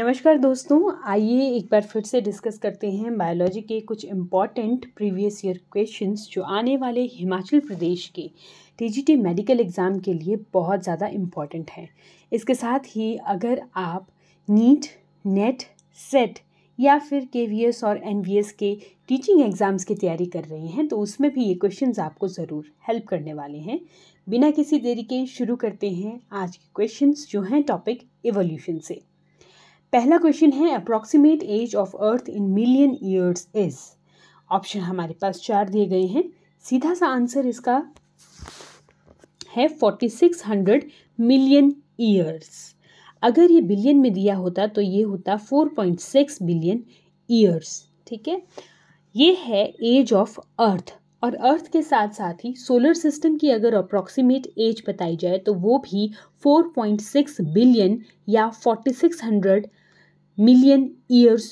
नमस्कार दोस्तों आइए एक बार फिर से डिस्कस करते हैं बायोलॉजी के कुछ इम्पॉर्टेंट प्रीवियस ईयर क्वेश्चंस जो आने वाले हिमाचल प्रदेश के टी मेडिकल एग्ज़ाम के लिए बहुत ज़्यादा इम्पॉर्टेंट हैं इसके साथ ही अगर आप नीट नेट सेट या फिर के और एन के टीचिंग एग्ज़ाम्स की तैयारी कर रहे हैं तो उसमें भी ये क्वेश्चन आपको ज़रूर हेल्प करने वाले हैं बिना किसी देरी के शुरू करते हैं आज के क्वेश्चन जो हैं टॉपिक एवोल्यूशन से पहला क्वेश्चन है approximate age of earth in million years is option हमारे पास चार दिए गए हैं सीधा सा आंसर इसका है forty six hundred million years अगर ये बिलियन में दिया होता तो ये होता four point six billion years ठीक है ये है एज ऑफ अर्थ और अर्थ के साथ साथ ही सोलर सिस्टम की अगर अप्रॉक्सीमेट एज बताई जाए तो वो भी 4.6 बिलियन या 4600 मिलियन ईयर्स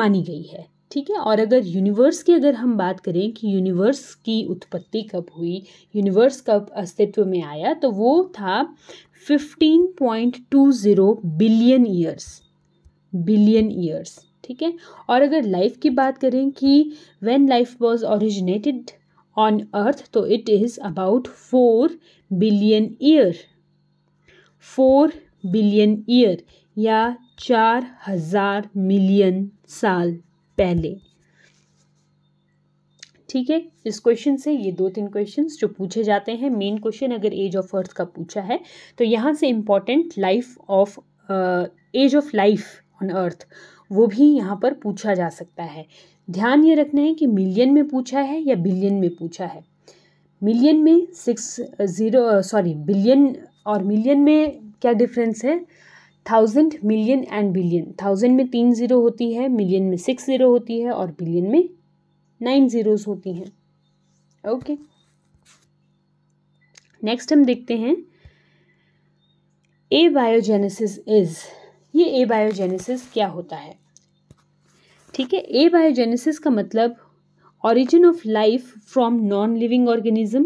मानी गई है ठीक है और अगर यूनिवर्स की अगर हम बात करें कि यूनिवर्स की उत्पत्ति कब हुई यूनिवर्स कब अस्तित्व में आया तो वो था 15.20 बिलियन ईयर्स बिलियन ईयर्स ठीक है और अगर लाइफ की बात करें कि when life was originated on earth तो it is about four billion year four billion year या चार हजार मिलियन साल पहले ठीक है इस क्वेश्चन से ये दो तीन क्वेश्चंस जो पूछे जाते हैं मेन क्वेश्चन अगर एज ऑफ अर्थ का पूछा है तो यहाँ से important life of age of life on earth वो भी यहाँ पर पूछा जा सकता है ध्यान ये रखना है कि मिलियन में पूछा है या बिलियन में पूछा है मिलियन में सिक्स ज़ीरो सॉरी बिलियन और मिलियन में क्या डिफरेंस है thousand million and billion thousand में तीन ज़ीरो होती है मिलियन में सिक्स ज़ीरो होती है और बिलियन में नाइन ज़ीरोज़ होती हैं ओके नेक्स्ट हम देखते हैं ए बायोजेनेसिस इज़ ये ए बायोजेनेसिस क्या होता है ठीक है ए बायोजेनेसिस का मतलब origin of life from non living organism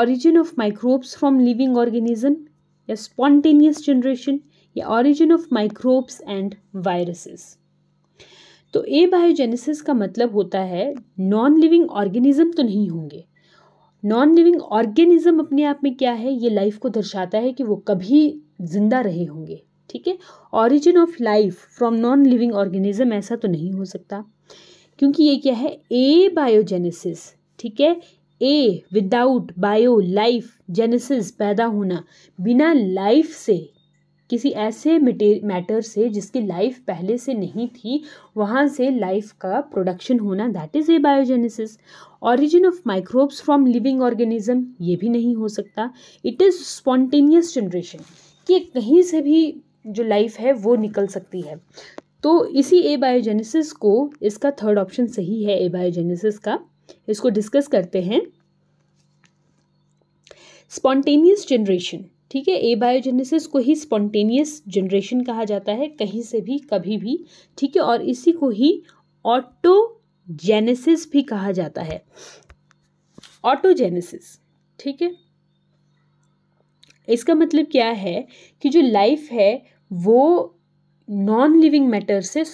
origin of microbes from living organism या स्पॉन्टेनियस जनरेशन या origin of microbes and viruses तो ए बायोजेनेसिस का मतलब होता है नॉन लिविंग ऑर्गेनिज्म तो नहीं होंगे नॉन लिविंग ऑर्गेनिज्म अपने आप में क्या है ये लाइफ को दर्शाता है कि वो कभी जिंदा रहे होंगे ठीक है origin of life from non living organism ऐसा तो नहीं हो सकता क्योंकि ये क्या है ए बायोजेनेसिस ठीक है a without bio life genesis पैदा होना बिना लाइफ से किसी ऐसे मैटर से जिसकी लाइफ पहले से नहीं थी वहाँ से लाइफ का प्रोडक्शन होना that is abiogenesis origin of microbes from living organism ये भी नहीं हो सकता इट इज़ स्पॉन्टेनियस जनरेशन कि कहीं से भी जो लाइफ है वो निकल सकती है तो इसी ए बायोजेनेसिस को इसका थर्ड ऑप्शन सही है ए बायोजेनेसिस का इसको डिस्कस करते हैं स्पॉन्टेनियस जनरेशन ठीक है ए बायोजेनेसिस को ही स्पॉन्टेनियस जनरेशन कहा जाता है कहीं से भी कभी भी ठीक है और इसी को ही ऑटोजेनेसिस भी कहा जाता है ऑटोजेनेसिस ठीक है इसका मतलब क्या है कि जो लाइफ है वो नॉन लिविंग मैटर से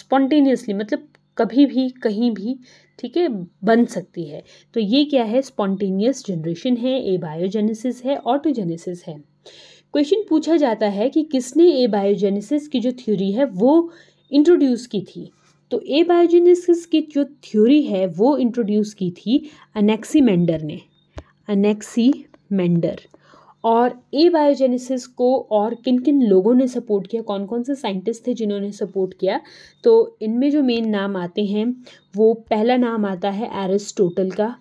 स्पॉन्टेनियसली मतलब कभी भी कहीं भी ठीक है बन सकती है तो ये क्या है स्पॉन्टेनियस जनरेशन है ए बायोजेनेसिस है ऑटोजेनेसिस है क्वेश्चन पूछा जाता है कि किसने ए बायोजेनेसिस की जो थ्योरी है वो इंट्रोड्यूस की थी तो ए बायोजेनेसिस की जो थ्योरी है वो इंट्रोड्यूस की थी अनेक्सीमेंडर ने अनेक्सीमेंडर और ए बायोजेनेसिस को और किन किन लोगों ने सपोर्ट किया कौन कौन से साइंटिस्ट थे जिन्होंने सपोर्ट किया तो इनमें जो मेन नाम आते हैं वो पहला नाम आता है एरिस्टोटल का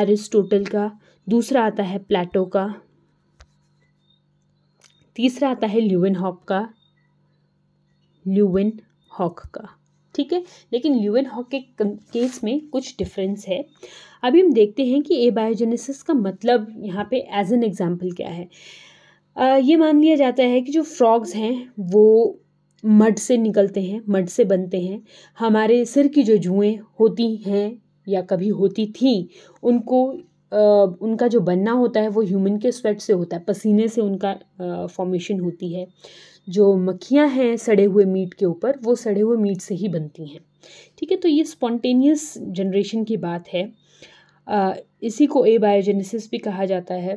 एरिस्टोटल का दूसरा आता है प्लेटो का तीसरा आता है ल्यूविन हॉक का ल्यूविन हॉक का ठीक है लेकिन ल्यूएन हॉक के केस में कुछ डिफरेंस है अभी हम देखते हैं कि एबायोजेनेसिस का मतलब यहाँ पे एज एन एग्ज़ाम्पल क्या है आ, ये मान लिया जाता है कि जो फ्रॉग्स हैं वो मड से निकलते हैं मड से बनते हैं हमारे सिर की जो जुएँ होती हैं या कभी होती थी उनको आ, उनका जो बनना होता है वो ह्यूमन के स्वेट से होता है पसीने से उनका फॉर्मेशन होती है जो मक्खियाँ हैं सड़े हुए मीट के ऊपर वो सड़े हुए मीट से ही बनती हैं ठीक है तो ये स्पॉन्टेनियस जनरेशन की बात है आ, इसी को ए बायोजेनेसिस भी कहा जाता है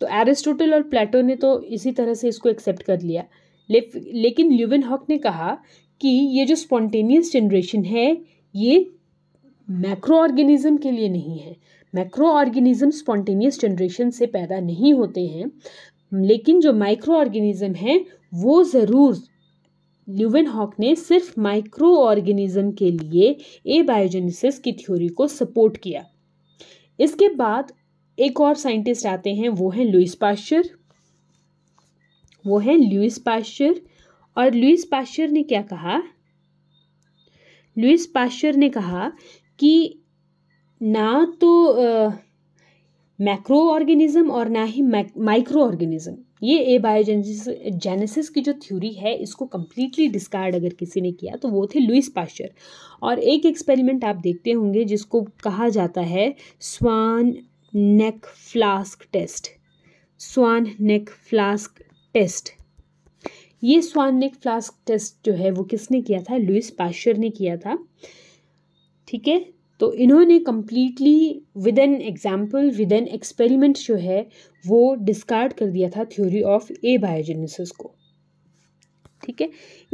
तो एरिस्टोटल और प्लेटो ने तो इसी तरह से इसको एक्सेप्ट कर लिया ले, लेकिन ल्यूवन हॉक ने कहा कि ये जो स्पॉन्टेनियस जनरेशन है ये मैक्रो ऑर्गेनिज्म के लिए नहीं है मैक्रो ऑर्गेनिज्म स्पॉन्टेनियस जनरेशन से पैदा नहीं होते हैं लेकिन जो माइक्रो ऑर्गेनिज्म हैं वो ज़रूर ल्यूवेनहॉक ने सिर्फ माइक्रो ऑर्गेनिज्म के लिए ए बायोजेनेसिस की थ्योरी को सपोर्ट किया इसके बाद एक और साइंटिस्ट आते हैं वो हैं लुइस पाश्चर वो हैं लुइस पाश्चर और लुइस पाश्चर ने क्या कहा लुइस पाश्चर ने कहा कि ना तो मैक्रो ऑर्गेनिज्म और ना ही माइक्रो ऑर्गेनिज्म ये ए बायोजेनेसिस जेनेसिस की जो थ्योरी है इसको कम्प्लीटली डिस्कार्ड अगर किसी ने किया तो वो थे लुइस पाश्चर और एक एक्सपेरिमेंट आप देखते होंगे जिसको कहा जाता है swan neck flask test swan neck flask test ये स्वान नेक फ्लास्क टेस्ट जो है वो किसने किया था लुइस पाश्चर ने किया था ठीक है तो इन्होंने completely with an example with an experiment जो है वो डिस्कार्ड कर दिया था थ्योरी ऑफ ए बायोजेनेसिस को ठीक है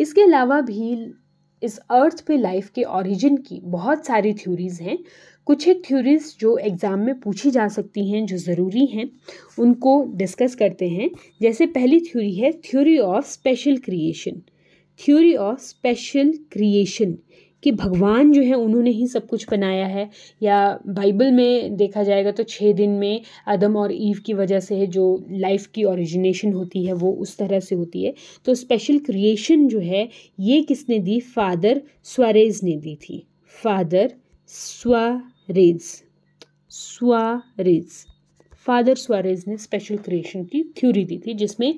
इसके अलावा भी इस अर्थ पे लाइफ के ओरिजिन की बहुत सारी थ्योरीज़ हैं कुछ एक थ्योरीज़ जो एग्ज़ाम में पूछी जा सकती हैं जो ज़रूरी हैं उनको डिस्कस करते हैं जैसे पहली थ्योरी है theory of special creation theory of special creation कि भगवान जो है उन्होंने ही सब कुछ बनाया है या बाइबल में देखा जाएगा तो छः दिन में अदम और ईव की वजह से जो लाइफ की ओरिजिनेशन होती है वो उस तरह से होती है तो स्पेशल क्रिएशन जो है ये किसने दी फादर स्वरेज ने दी थी फादर स्वरेज स्वरेज फादर स्वरेज ने स्पेशल क्रिएशन की थ्योरी दी थी जिसमें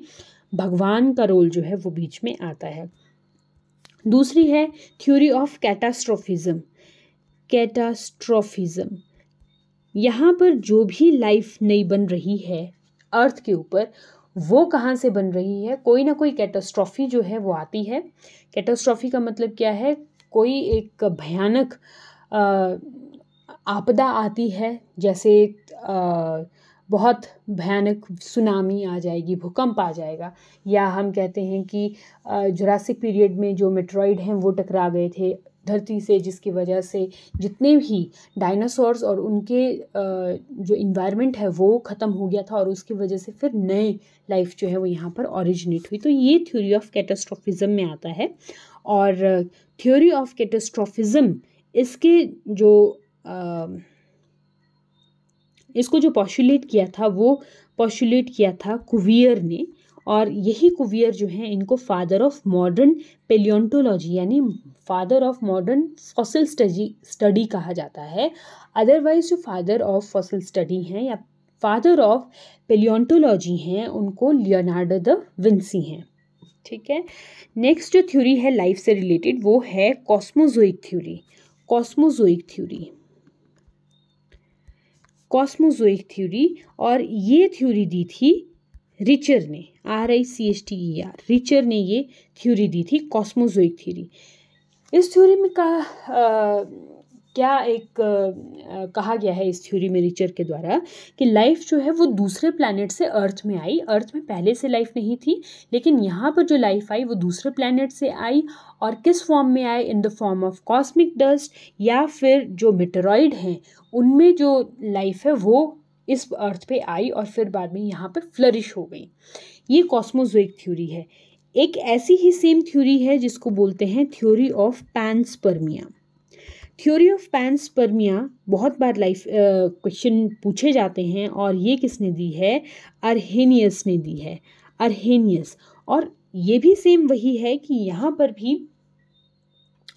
भगवान का रोल जो है वो बीच में आता है दूसरी है थ्योरी ऑफ कैटास्ट्रोफिज़म कैटास्ट्रोफिज़म यहाँ पर जो भी लाइफ नई बन रही है अर्थ के ऊपर वो कहाँ से बन रही है कोई ना कोई कैटास्ट्रॉफी जो है वो आती है कैटास्ट्रॉफी का मतलब क्या है कोई एक भयानक आपदा आती है जैसे आ, बहुत भयानक सुनामी आ जाएगी भूकंप आ जाएगा या हम कहते हैं कि जुरासिक पीरियड में जो मेट्रॉइड हैं वो टकरा गए थे धरती से जिसकी वजह से जितने भी डायनासोर्स और उनके जो इन्वायरमेंट है वो ख़त्म हो गया था और उसकी वजह से फिर नए लाइफ जो है वो यहाँ पर ओरिजिनेट हुई तो ये थ्योरी ऑफ कैटास्ट्रोफिज़म में आता है और थ्योरी ऑफ कैटास्ट्रोफिज़म इसके जो आ, इसको जो पॉशुलेट किया था वो पॉशुलेट किया था कुवियर ने और यही कुवियर जो है इनको फादर ऑफ मॉडर्न पेलियोन्टोलॉजी यानी father of modern fossil study study कहा जाता है अदरवाइज जो फादर ऑफ फॉसिल स्टडी हैं या फादर ऑफ पेलियोन्टोलॉजी हैं उनको लियोनार्डो द विंसी हैं ठीक है नेक्स्ट जो थ्योरी है लाइफ से रिलेटेड वो है cosmozoic theory cosmozoic theory cosmozoic theory और ये थ्योरी दी थी रिचर ने R I C S T E R Richter ने ये थ्योरी दी थी कॉस्मोजोइक थ्योरी इस थ्योरी में कहा क्या एक आ, कहा गया है इस थ्योरी में रिचर के द्वारा कि लाइफ जो है वो दूसरे प्लानट से अर्थ में आई अर्थ में पहले से लाइफ नहीं थी लेकिन यहाँ पर जो लाइफ आई वो दूसरे प्लानट से आई और किस फॉर्म में आए in the form of cosmic dust या फिर जो मेटेरॉइड हैं उनमें जो लाइफ है वो इस अर्थ पे आई और फिर बाद में यहाँ पर फ्लरिश हो गई ये कॉस्मोजोइक थ्योरी है एक ऐसी ही सेम थ्योरी है जिसको बोलते हैं theory of panspermia theory of panspermia बहुत बार लाइफ क्वेश्चन पूछे जाते हैं और ये किसने दी है अरहेनियस ने दी है अरहेनियस और ये भी सेम वही है कि यहाँ पर भी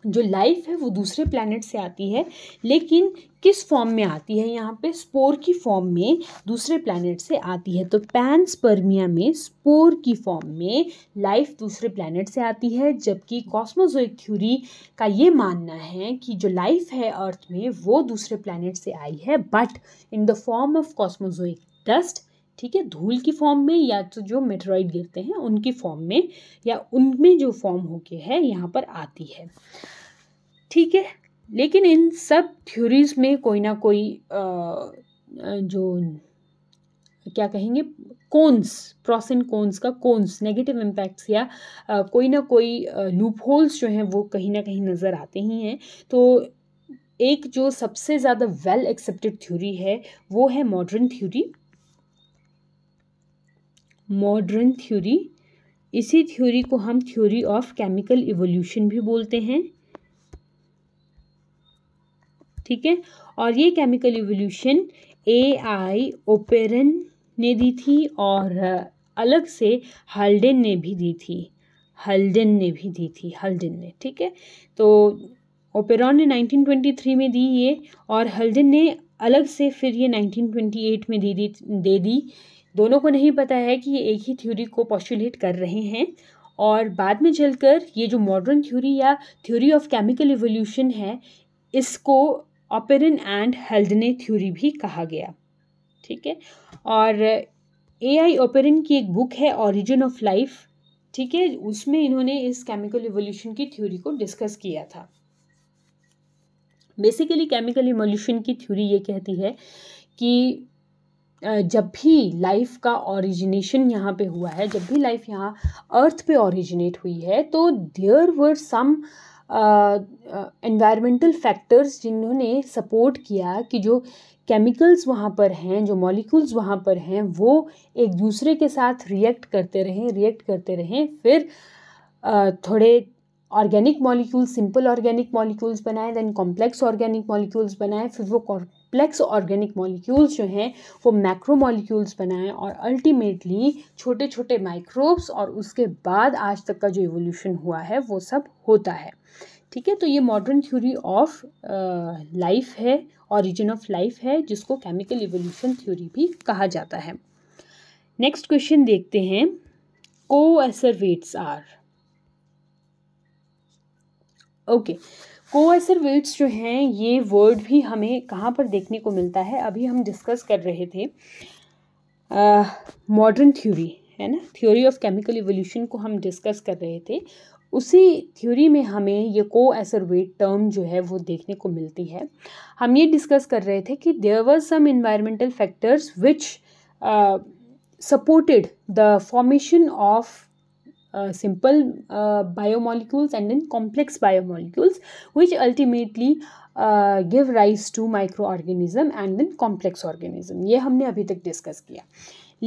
जो लाइफ है वो दूसरे प्लानट से आती है लेकिन किस फॉर्म में आती है यहाँ पे स्पोर की फॉर्म में दूसरे प्लानट से आती है तो स्पर्मिया में स्पोर की फॉर्म में लाइफ दूसरे प्लानट से आती है जबकि कॉस्मोजोइक थ्योरी का ये मानना है कि जो लाइफ है अर्थ में वो दूसरे प्लानट से आई है but in the form of cosmozoic dust ठीक है धूल की फॉर्म में या तो जो मेट्रॉइड गिरते हैं उनकी फॉर्म में या उनमें जो फॉर्म होके है यहाँ पर आती है ठीक है लेकिन इन सब थ्योरीज में कोई ना कोई जो क्या कहेंगे कोन्स प्रॉस एंड कोन्स का कोन्स नेगेटिव इम्पैक्ट्स या आ, कोई ना कोई लूप होल्स जो हैं वो कहीं ना कहीं नज़र आते ही हैं तो एक जो सबसे ज़्यादा वेल एक्सेप्टेड थ्योरी है वो है मॉडर्न थ्योरी मॉडर्न थ्योरी इसी थ्योरी को हम थ्योरी ऑफ केमिकल इवोल्यूशन भी बोलते हैं ठीक है और ये chemical evolution A I Oparin ने दी थी और अलग से हल्डन ने भी दी थी हल्डन ने भी दी थी हल्डन ने ठीक है तो ओपेरॉन ने 1923 में दी ये और हल्डन ने अलग से फिर ये 1928 में दे दी दे दी दोनों को नहीं पता है कि ये एक ही थ्योरी को पॉस्टुलेट कर रहे हैं और बाद में चलकर ये जो मॉडर्न थ्योरी या थ्योरी ऑफ केमिकल इवोल्यूशन है इसको ऑपेरन एंड हेल्डने थ्योरी भी कहा गया ठीक है और ए आई ओपेरिन की एक बुक है ओरिजिन ऑफ लाइफ ठीक है उसमें इन्होंने इस केमिकल एवोल्यूशन की थ्योरी को डिस्कस किया था बेसिकली केमिकल इवोल्यूशन की थ्योरी ये कहती है कि जब भी लाइफ का ओरिजिनेशन यहाँ पे हुआ है जब भी लाइफ यहाँ अर्थ पे ओरिजिनेट हुई है तो there were some environmental factors जिन्होंने सपोर्ट किया कि जो केमिकल्स वहाँ पर हैं जो मॉलिक्यूल्स वहाँ पर हैं वो एक दूसरे के साथ रिएक्ट करते रहें रिएक्ट करते रहें फिर थोड़े organic molecules simple organic molecules बनाए देन कॉम्प्लेक्स ऑर्गेनिक मॉलिक्यूल्स बनाए फिर वो कॉम्प्लेक्स ऑर्गेनिक मॉलिक्यूल्स जो हैं वो मैक्रो मॉलिक्यूल्स बनाएं और अल्टीमेटली छोटे छोटे माइक्रोब्स और उसके बाद आज तक का जो इवोल्यूशन हुआ है वो सब होता है ठीक है तो ये मॉडर्न थ्योरी ऑफ लाइफ है ऑरिजिन ऑफ लाइफ है जिसको केमिकल इवोल्यूशन थ्योरी भी कहा जाता है नेक्स्ट क्वेश्चन देखते हैं को एसरवेट्स आर ओके वर्ड्स जो हैं ये वर्ड भी हमें कहाँ पर देखने को मिलता है अभी हम डिस्कस कर रहे थे मॉडर्न थ्योरी है ना थ्योरी ऑफ केमिकल इवोल्यूशन को हम डिस्कस कर रहे थे उसी थ्योरी में हमें ये को एसरवेट टर्म जो है वो देखने को मिलती है हम ये डिस्कस कर रहे थे कि there were some environmental factors which supported the formation of simple biomolecules and then complex biomolecules which ultimately give rise to micro organism and then complex organism ये हमने अभी तक डिस्कस किया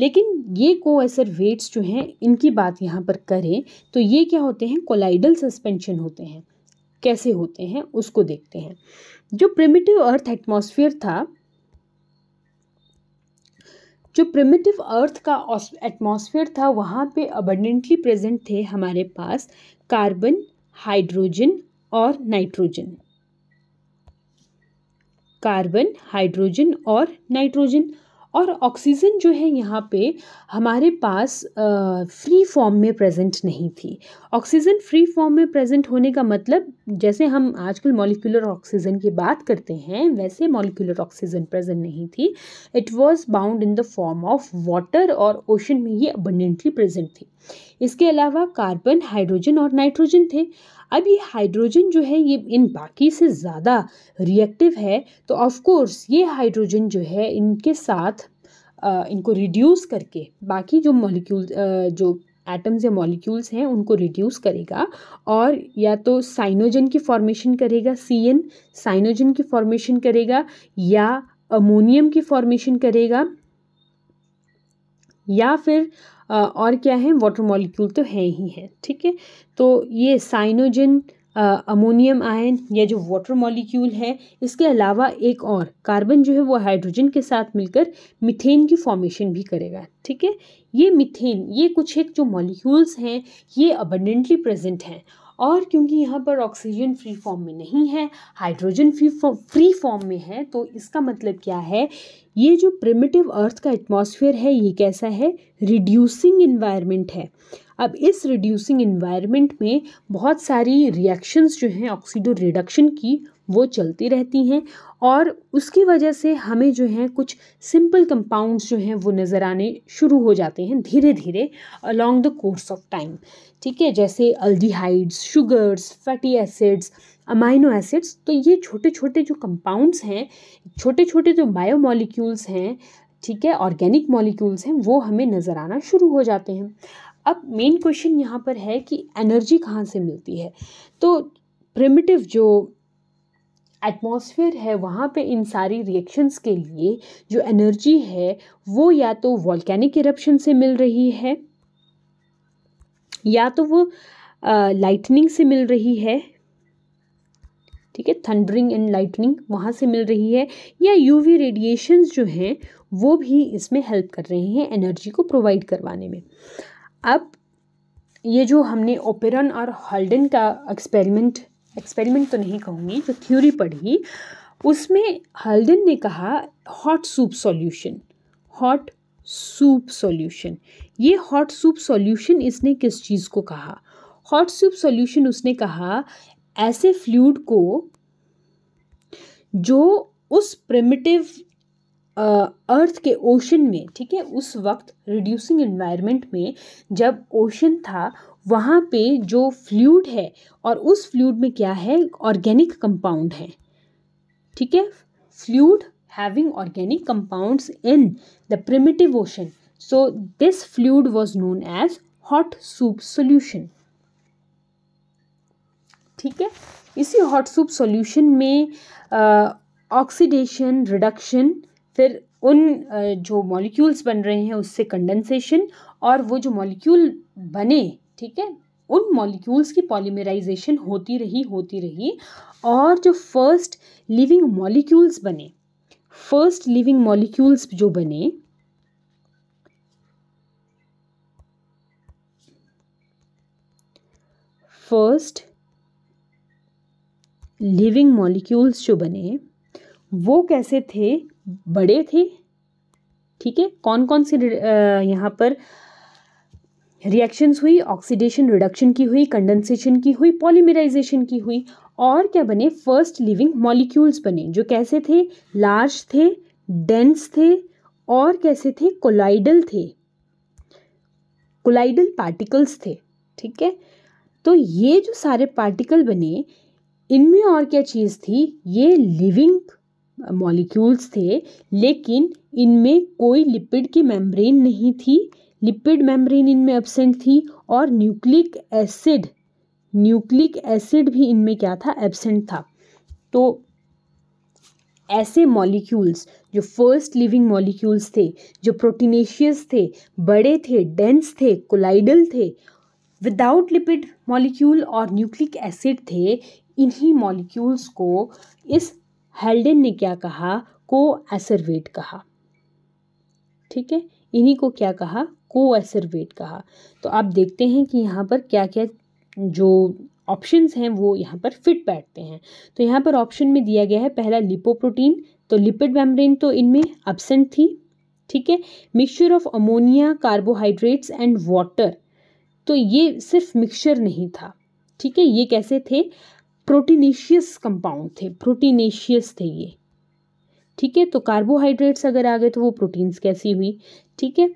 लेकिन ये को एसर वेट्स जो हैं इनकी बात यहाँ पर करें तो ये क्या होते हैं कोलाइडल सस्पेंशन होते हैं कैसे होते हैं उसको देखते हैं जो प्रिमिटिव अर्थ एटमोसफियर था जो प्रिमिटिव अर्थ का एटमॉस्फेयर था वहाँ पे अबंडेंटली प्रेजेंट थे हमारे पास कार्बन हाइड्रोजन और नाइट्रोजन कार्बन हाइड्रोजन और नाइट्रोजन और ऑक्सीजन जो है यहाँ पे हमारे पास फ्री फॉर्म में प्रेजेंट नहीं थी ऑक्सीजन फ्री फॉर्म में प्रेजेंट होने का मतलब जैसे हम आजकल मॉलिकुलर ऑक्सीजन की बात करते हैं वैसे मॉलिकुलर ऑक्सीजन प्रेजेंट नहीं थी it was bound in the form of water और ओशन में ये अबंडेंटली प्रेजेंट थी इसके अलावा कार्बन हाइड्रोजन और नाइट्रोजन थे अब ये हाइड्रोजन जो है ये इन बाकी से ज़्यादा रिएक्टिव है तो ऑफ़ ये हाइड्रोजन जो है इनके साथ आ, इनको रिड्यूस करके बाकी जो मॉलिक्यूल जो एटम्स या मॉलिक्यूल्स हैं उनको रिड्यूस करेगा और या तो साइनोजन की फॉर्मेशन करेगा सी एन साइनोजन की फॉर्मेशन करेगा या अमोनियम की फॉर्मेशन करेगा या फिर और क्या है वाटर मॉलिक्यूल तो है ही है ठीक है तो ये साइनोजन अमोनियम आयन या जो वाटर मॉलिक्यूल है इसके अलावा एक और कार्बन जो है वो हाइड्रोजन के साथ मिलकर मिथेन की फॉर्मेशन भी करेगा ठीक है ये मिथेन ये कुछ एक जो मॉलिक्यूल्स हैं ये अबंडेंटली प्रेजेंट हैं और क्योंकि यहाँ पर ऑक्सीजन फ्री फॉर्म में नहीं है हाइड्रोजन फ्री फ्री फॉर्म में है तो इसका मतलब क्या है ये जो प्रिमिटिव अर्थ का एटमॉस्फेयर है ये कैसा है रिड्यूसिंग इन्वायरमेंट है अब इस रिड्यूसिंग इन्वायरमेंट में बहुत सारी रिएक्शंस जो हैं ऑक्सीडो रिडक्शन की वो चलती रहती हैं और उसकी वजह से हमें जो हैं कुछ सिंपल कंपाउंड्स जो हैं वो नज़र आने शुरू हो जाते हैं धीरे धीरे along the course of time ठीक है जैसे aldehydes sugars fatty acids amino acids तो ये छोटे छोटे जो कंपाउंड्स हैं छोटे छोटे जो बायोमोलिक्यूल्स हैं ठीक है ऑर्गेनिक मॉलिक्यूल्स हैं वो हमें नज़र आना शुरू हो जाते हैं अब मेन क्वेश्चन यहाँ पर है कि एनर्जी कहाँ से मिलती है तो प्रिमिटिव जो एटमॉस्फेयर है वहाँ पे इन सारी रिएक्शंस के लिए जो एनर्जी है वो या तो वॉल्केनिक इरप्शन से मिल रही है या तो वो लाइटनिंग से मिल रही है ठीक है थंडरिंग एंड लाइटनिंग वहाँ से मिल रही है या यूवी रेडिएशंस जो हैं वो भी इसमें हेल्प कर रहे हैं एनर्जी को प्रोवाइड करवाने में अब ये जो हमने ओपेरन और हॉल्डन का एक्सपेरिमेंट एक्सपेरिमेंट तो नहीं कहूँगी जो थ्योरी पढ़ी उसमें हॉल्डन ने कहा hot soup solution hot soup solution ये हॉट सूप सॉल्यूशन इसने किस चीज़ को कहा हॉट सूप सॉल्यूशन उसने कहा ऐसे फ्लूड को जो उस प्रिमिटिव अर्थ के ओशन में ठीक है उस वक्त रिड्यूसिंग एनवायरनमेंट में जब ओशन था वहाँ पे जो फ्लूड है और उस फ्लूड में क्या है ऑर्गेनिक कंपाउंड है ठीक है fluid having organic compounds in the primitive ocean so this fluid was known as hot soup solution ठीक है इसी हॉट सूप सॉल्यूशन में ऑक्सीडेशन रिडक्शन फिर उन जो मॉलिक्यूल्स बन रहे हैं उससे कंडेंसेशन और वो जो मॉलिक्यूल बने ठीक है उन मॉलिक्यूल्स की पॉलीमराइजेशन होती रही होती रही और जो फर्स्ट लिविंग मॉलिक्यूल्स बने फर्स्ट लिविंग मॉलिक्यूल्स जो बने फर्स्ट लिविंग मॉलिक्यूल्स जो बने वो कैसे थे बड़े थे ठीक है कौन कौन सी यहाँ पर रिएक्शंस हुई ऑक्सीडेशन रिडक्शन की हुई कंडेंसेशन की हुई पॉलीमराइजेशन की हुई और क्या बने फर्स्ट लिविंग मॉलिक्यूल्स बने जो कैसे थे लार्ज थे डेंस थे और कैसे थे कोलाइडल थे कोलाइडल पार्टिकल्स थे ठीक है तो ये जो सारे पार्टिकल बने इनमें और क्या चीज़ थी ये लिविंग मॉलिक्यूल्स थे लेकिन इनमें कोई लिपिड की मेम्ब्रेन नहीं थी लिपिड मेम्ब्रेन इनमें एबसेंट थी और न्यूक्लिक एसिड न्यूक्लिक एसिड भी इनमें क्या था एबसेंट था तो ऐसे मॉलिक्यूल्स जो फर्स्ट लिविंग मॉलिक्यूल्स थे जो प्रोटीनेशियस थे बड़े थे डेंस थे कोलाइडल थे विदाउट लिपिड मॉलिक्यूल और न्यूक्लिक एसिड थे इन्हीं मॉलिक्यूल्स को इस हेल्डन ने क्या कहा को एसरवेट कहा ठीक है इन्हीं को क्या कहा को एसरवेट कहा तो आप देखते हैं कि यहाँ पर क्या क्या जो ऑप्शंस हैं वो यहाँ पर फिट बैठते हैं तो यहाँ पर ऑप्शन में दिया गया है पहला लिपोप्रोटीन तो लिपिड मेम्ब्रेन तो इनमें एबसेंट थी ठीक है mixture of ammonia carbohydrates and water तो ये सिर्फ मिक्सचर नहीं था ठीक है ये कैसे थे प्रोटीनेशियस कंपाउंड थे प्रोटीनेशियस थे ये ठीक है तो कार्बोहाइड्रेट्स अगर आ गए तो वो प्रोटीन्स कैसी हुई ठीक है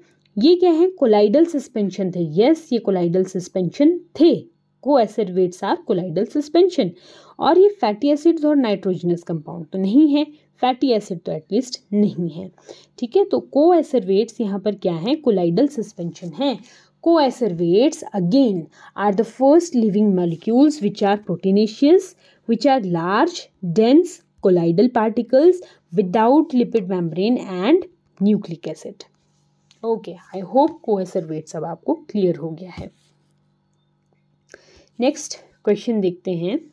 ये क्या है कोलाइडल सस्पेंशन थे यस ये कोलाइडल सस्पेंशन थे coacervates are colloidal suspension और ये फैटी एसिड्स और नाइट्रोजनस कंपाउंड तो नहीं है फैटी एसिड तो एटलीस्ट नहीं है ठीक है तो को एसरवेट्स यहाँ पर क्या है कोलाइडल सस्पेंशन है coacervates again are the first living molecules which are proteinaceous which are large dense colloidal particles without lipid membrane and nucleic acid okay i hope coacervates ab aapko clear ho gaya hai next question dekhte hain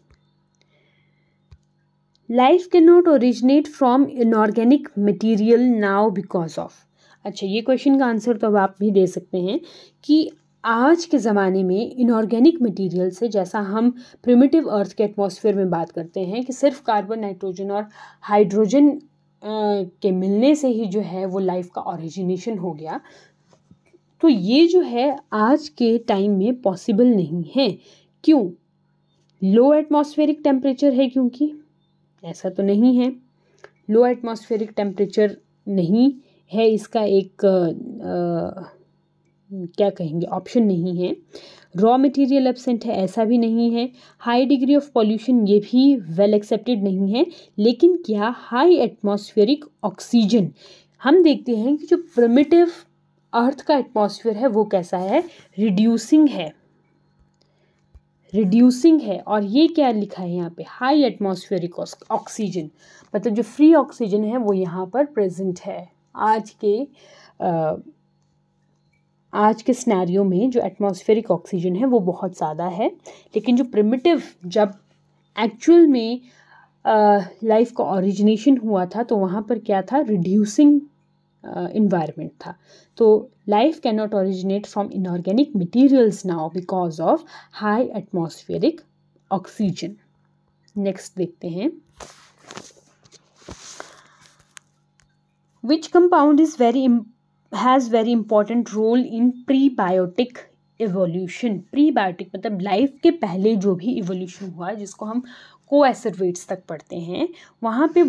life cannot originate from inorganic material now because of अच्छा ये question का answer तो अब आप भी दे सकते हैं कि आज के ज़माने में इनऑर्गेनिक मटेरियल से जैसा हम प्रिमिटिव अर्थ के एटमॉस्फेयर में बात करते हैं कि सिर्फ कार्बन नाइट्रोजन और हाइड्रोजन के मिलने से ही जो है वो लाइफ का ऑरिजिनेशन हो गया तो ये जो है आज के टाइम में पॉसिबल नहीं है क्यों लो एटमॉस्फेरिक टेम्परेचर है क्योंकि ऐसा तो नहीं है लो एटमॉस्फेरिक टेम्परेचर नहीं है इसका एक आ, क्या कहेंगे ऑप्शन नहीं है रॉ मटेरियल एबसेंट है ऐसा भी नहीं है हाई डिग्री ऑफ पॉल्यूशन ये भी वेल एक्सेप्टेड नहीं है लेकिन क्या हाई एटमॉस्फेरिक ऑक्सीजन हम देखते हैं कि जो प्रमिटिव अर्थ का एटमॉस्फेयर है वो कैसा है रिड्यूसिंग है रिड्यूसिंग है और ये क्या लिखा है यहाँ पे हाई एटमॉस्फेरिक ऑक्सीजन मतलब जो फ्री ऑक्सीजन है वो यहाँ पर प्रेजेंट है आज के आ, आज के स्नैरियो में जो एटमॉस्फेरिक ऑक्सीजन है वो बहुत ज़्यादा है लेकिन जो प्रिमिटिव जब एक्चुअल में लाइफ का ओरिजिनेशन हुआ था तो वहाँ पर क्या था रिड्यूसिंग इन्वायरमेंट था तो life can not originate from inorganic materials now because of high atmospheric oxygen next देखते हैं which compound is very has very important role in prebiotic evolution biotic मतलब लाइफ के पहले जो भी इवोल्यूशन हुआ जिसको हम एसरवेट्स तक पढ़ते हैं वहाँ पर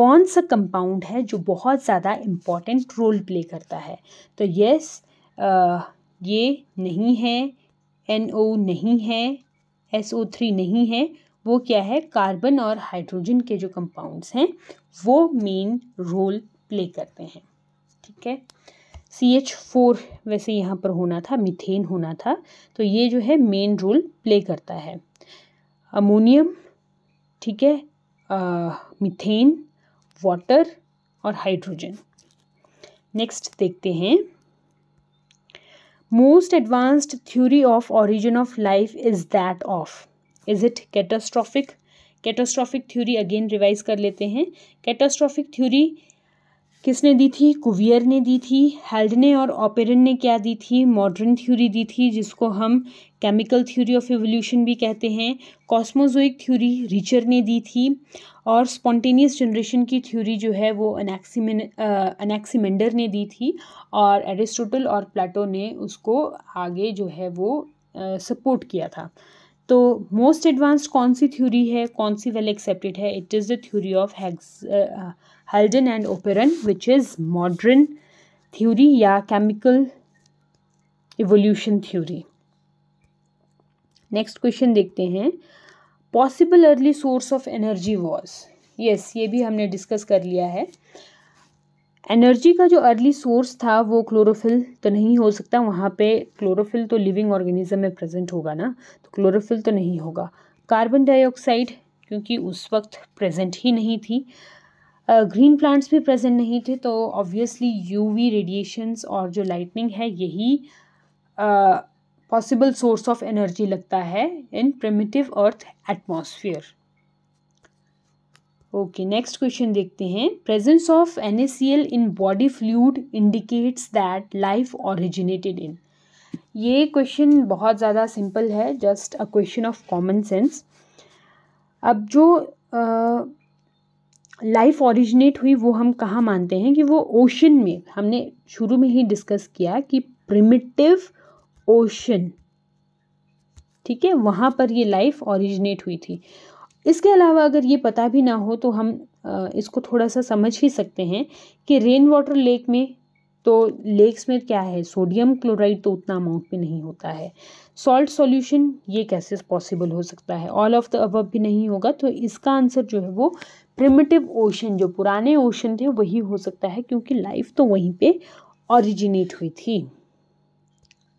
कौन सा कंपाउंड है जो बहुत ज़्यादा इम्पॉर्टेंट रोल प्ले करता है तो यस आ, ये नहीं है एन ओ नहीं है एस ओ थ्री नहीं है वो क्या है कार्बन और हाइड्रोजन के जो कंपाउंड्स हैं वो मेन रोल प्ले करते हैं ठीक है सी एच फोर वैसे यहाँ पर होना था मिथेन होना था तो ये जो है मेन रोल प्ले करता है अमोनियम ठीक है मिथेन वाटर और हाइड्रोजन नेक्स्ट देखते हैं most advanced theory of origin of life is that of is it catastrophic catastrophic theory again revise कर लेते हैं कैटास्ट्रॉफिक थ्योरी किसने दी थी कुवियर ने दी थी हेल्डने और ऑपेरन ने क्या दी थी मॉडर्न थ्योरी दी थी जिसको हम केमिकल थ्योरी ऑफ एवोल्यूशन भी कहते हैं कॉस्मोजोइक थ्योरी रिचर ने दी थी और स्पॉन्टेनियस जनरेशन की थ्योरी जो है वो अनैक्सीमें अनैक्सीमेंडर ने दी थी और एरिस्टोटल और प्लाटो ने उसको आगे जो है वो सपोर्ट किया था तो मोस्ट एडवांस्ड कौन सी थ्योरी है कौन सी वेल एक्सेप्टेड है it is the theory of हैग्स Haldane and Oparin which is modern theory या chemical evolution theory next question देखते हैं possible early source of energy was yes ये भी हमने डिस्कस कर लिया है एनर्जी का जो अर्ली सोर्स था वो क्लोरोफिल तो नहीं हो सकता वहाँ पे क्लोरोफिल तो लिविंग ऑर्गेनिज्म में प्रेजेंट होगा ना तो क्लोरोफिल तो नहीं होगा कार्बन डाइऑक्साइड क्योंकि उस वक्त प्रेजेंट ही नहीं थी ग्रीन प्लांट्स भी प्रेजेंट नहीं थे तो ऑब्वियसली यूवी रेडिएशंस और जो लाइटनिंग है यही पॉसिबल सोर्स ऑफ एनर्जी लगता है in primitive earth atmosphere okay next question देखते हैं presence of an in body fluid indicates that life originated in ये क्वेश्चन बहुत ज़्यादा सिंपल है just a question of common sense अब जो uh, लाइफ ओरिजिनेट हुई वो हम कहाँ मानते हैं कि वो ओशन में हमने शुरू में ही डिस्कस किया कि प्रिमिटिव ओशन ठीक है वहाँ पर ये लाइफ ओरिजिनेट हुई थी इसके अलावा अगर ये पता भी ना हो तो हम इसको थोड़ा सा समझ ही सकते हैं कि रेन वाटर लेक में तो लेक्स में क्या है सोडियम क्लोराइड तो उतना अमाउंट में नहीं होता है सॉल्ट सॉल्यूशन ये कैसे पॉसिबल हो सकता है ऑल ऑफ द अब भी नहीं होगा तो इसका आंसर जो है वो प्रिमिटिव ओशन जो पुराने ओशन थे वही हो सकता है क्योंकि लाइफ तो वहीं पे ऑरिजिनेट हुई थी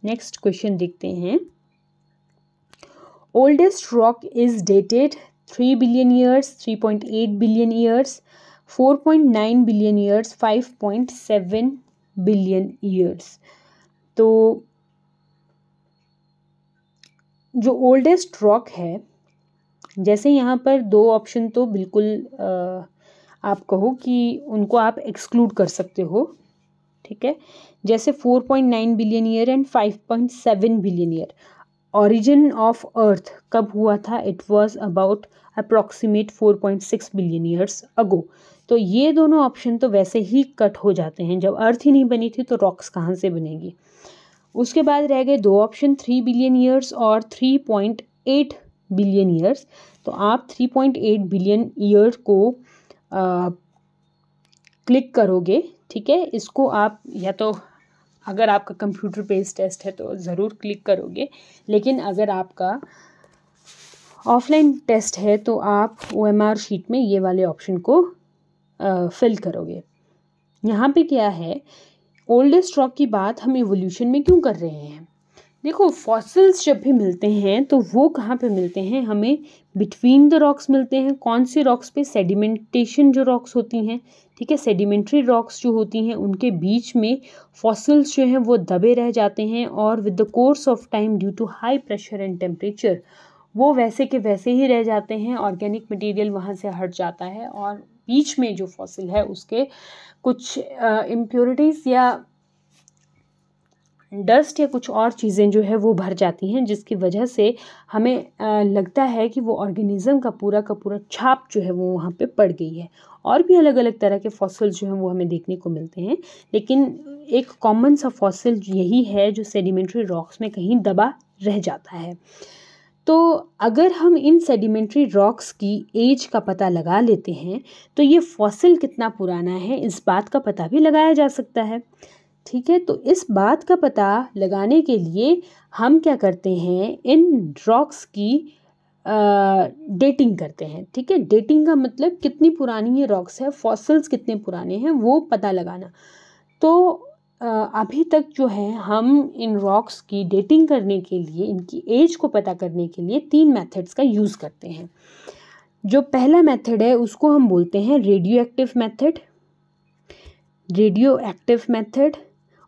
नेक्स्ट क्वेश्चन देखते हैं oldest rock is dated three billion years three point eight billion years four point nine billion years five point seven billion years तो जो ओल्डेस्ट रॉक है जैसे यहाँ पर दो ऑप्शन तो बिल्कुल आप कहो कि उनको आप एक्सक्लूड कर सकते हो ठीक है जैसे four point nine billion year and five point seven billion year origin of earth कब हुआ था it was about approximate four point six billion years ago तो ये दोनों ऑप्शन तो वैसे ही कट हो जाते हैं जब अर्थ ही नहीं बनी थी तो रॉक्स कहाँ से बनेगी उसके बाद रह गए दो ऑप्शन थ्री बिलियन ईयर्स और three point eight billion years तो आप 3.8 बिलियन ईयर को आ, क्लिक करोगे ठीक है इसको आप या तो अगर आपका कंप्यूटर बेस्ड टेस्ट है तो ज़रूर क्लिक करोगे लेकिन अगर आपका ऑफलाइन टेस्ट है तो आप ओ शीट में ये वाले ऑप्शन को आ, फिल करोगे यहाँ पे क्या है ओल्डेस्ट रॉक की बात हम इवोल्यूशन में क्यों कर रहे हैं देखो फॉसिल्स जब भी मिलते हैं तो वो कहाँ पे मिलते हैं हमें बिटवीन द रॉक्स मिलते हैं कौन से रॉक्स पे सेडिमेंटेशन जो रॉक्स होती हैं ठीक है सेडिमेंट्री रॉक्स जो होती हैं उनके बीच में फॉसिल्स जो हैं वो दबे रह जाते हैं और with the course of time due to high pressure and temperature वो वैसे के वैसे ही रह जाते हैं ऑर्गेनिक मटीरियल वहाँ से हट जाता है और बीच में जो फॉसिल है उसके कुछ इम्प्योरिटीज़ या डस्ट या कुछ और चीज़ें जो है वो भर जाती हैं जिसकी वजह से हमें लगता है कि वो ऑर्गेनिज़म का पूरा का पूरा छाप जो है वो वहाँ पे पड़ गई है और भी अलग अलग तरह के फॉसिल्स जो हैं वो हमें देखने को मिलते हैं लेकिन एक कॉमन सा फॉसिल यही है जो सेडिमेंट्री रॉक्स में कहीं दबा रह जाता है तो अगर हम इन सेडिमेंट्री रॉक्स की एज का पता लगा लेते हैं तो ये फॉसिल कितना पुराना है इस बात का पता भी लगाया जा सकता है ठीक है तो इस बात का पता लगाने के लिए हम क्या करते हैं इन रॉक्स की डेटिंग करते हैं ठीक है डेटिंग का मतलब कितनी पुरानी ये रॉक्स है फॉसल्स कितने पुराने हैं वो पता लगाना तो आ, अभी तक जो है हम इन रॉक्स की डेटिंग करने के लिए इनकी एज को पता करने के लिए तीन मेथड्स का यूज़ करते हैं जो पहला मेथड है उसको हम बोलते हैं radio active method radio active method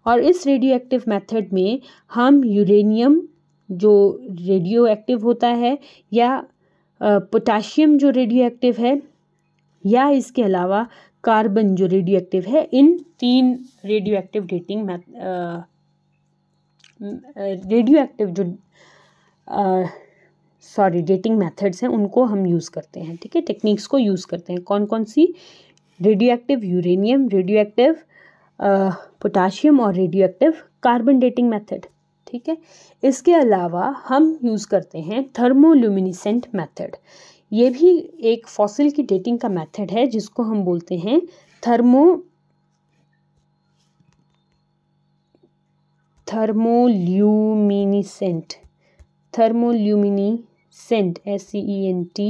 और इस रेडियो एक्टिव मैथड में हम यूरेनियम जो रेडियो एक्टिव होता है या पोटाशियम जो रेडियो एक्टिव है या इसके अलावा कार्बन जो रेडियो एक्टिव है इन तीन radio active dating radio active जो सॉरी डेटिंग मेथड्स हैं उनको हम यूज़ करते हैं ठीक है टेक्निक्स को यूज़ करते हैं कौन कौन सी radio active uranium radio active potassium और radio active carbon dating method ठीक है इसके अलावा हम यूज़ करते हैं थर्मोल्यूमिनिसेंट मेथड ये भी एक फॉसिल की डेटिंग का मेथड है जिसको हम बोलते हैं thermo thermoluminescent thermoluminescent S C E N T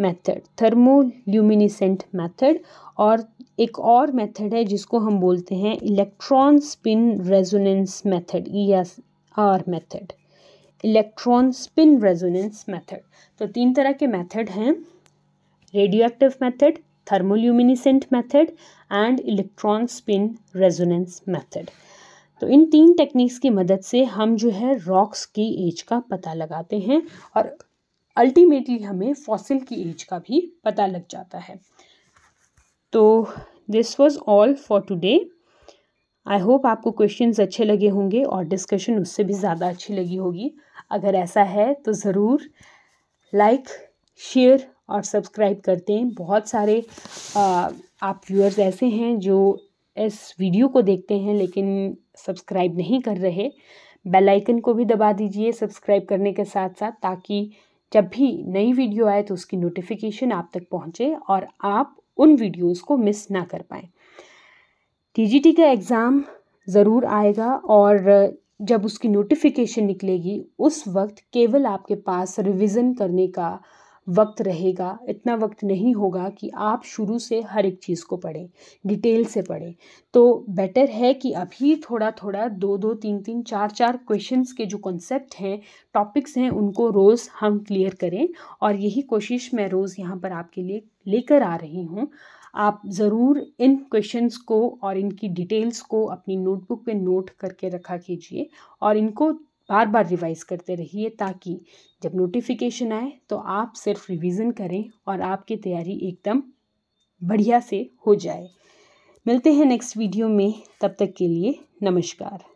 method thermoluminescent method और एक और मेथड है जिसको हम बोलते हैं electron spin resonance method E S R method electron spin resonance method तो तीन तरह के मेथड हैं radio active method thermoluminescent method and electron spin resonance method तो इन तीन टेक्निक्स की मदद से हम जो है रॉक्स की एज का पता लगाते हैं और अल्टीमेटली हमें फॉसिल की एज का भी पता लग जाता है तो this was all for today I hope आपको क्वेश्चन अच्छे लगे होंगे और डिस्कशन उससे भी ज़्यादा अच्छी लगी होगी अगर ऐसा है तो ज़रूर लाइक शेयर और सब्सक्राइब करते हैं बहुत सारे आ, आप व्यूअर्स ऐसे हैं जो इस वीडियो को देखते हैं लेकिन सब्सक्राइब नहीं कर रहे बेल आइकन को भी दबा दीजिए सब्सक्राइब करने के साथ साथ ताकि जब भी नई वीडियो आए तो उसकी नोटिफिकेशन आप तक पहुंचे और आप उन वीडियोस को मिस ना कर पाएँ टीजीटी का एग्ज़ाम ज़रूर आएगा और जब उसकी नोटिफिकेशन निकलेगी उस वक्त केवल आपके पास रिवीजन करने का वक्त रहेगा इतना वक्त नहीं होगा कि आप शुरू से हर एक चीज़ को पढ़ें डिटेल से पढ़ें तो बेटर है कि अभी थोड़ा थोड़ा दो दो तीन तीन चार चार क्वेश्चंस के जो कॉन्सेप्ट हैं टॉपिक्स हैं उनको रोज़ हम क्लियर करें और यही कोशिश मैं रोज़ यहाँ पर आपके लिए लेकर आ रही हूँ आप ज़रूर इन क्वेश्चंस को और इनकी डिटेल्स को अपनी नोटबुक पे नोट करके रखा कीजिए और इनको बार बार रिवाइज करते रहिए ताकि जब नोटिफिकेशन आए तो आप सिर्फ रिवीजन करें और आपकी तैयारी एकदम बढ़िया से हो जाए मिलते हैं नेक्स्ट वीडियो में तब तक के लिए नमस्कार